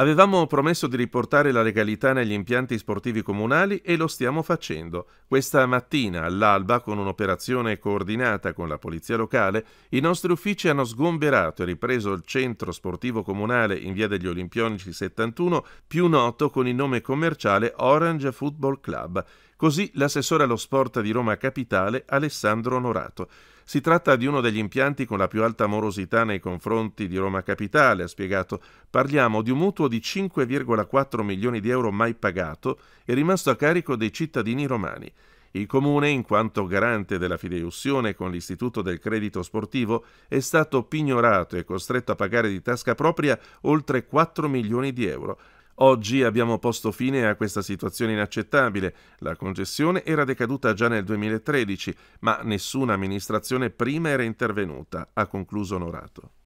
Avevamo promesso di riportare la legalità negli impianti sportivi comunali e lo stiamo facendo. Questa mattina, all'alba, con un'operazione coordinata con la polizia locale, i nostri uffici hanno sgomberato e ripreso il centro sportivo comunale in via degli Olimpionici 71, più noto con il nome commerciale Orange Football Club. Così l'assessore allo sport di Roma Capitale, Alessandro Onorato. Si tratta di uno degli impianti con la più alta morosità nei confronti di Roma Capitale, ha spiegato. Parliamo di un mutuo di 5,4 milioni di euro mai pagato è rimasto a carico dei cittadini romani. Il comune, in quanto garante della fideiussione con l'istituto del credito sportivo, è stato pignorato e costretto a pagare di tasca propria oltre 4 milioni di euro. Oggi abbiamo posto fine a questa situazione inaccettabile. La concessione era decaduta già nel 2013, ma nessuna amministrazione prima era intervenuta, ha concluso Norato.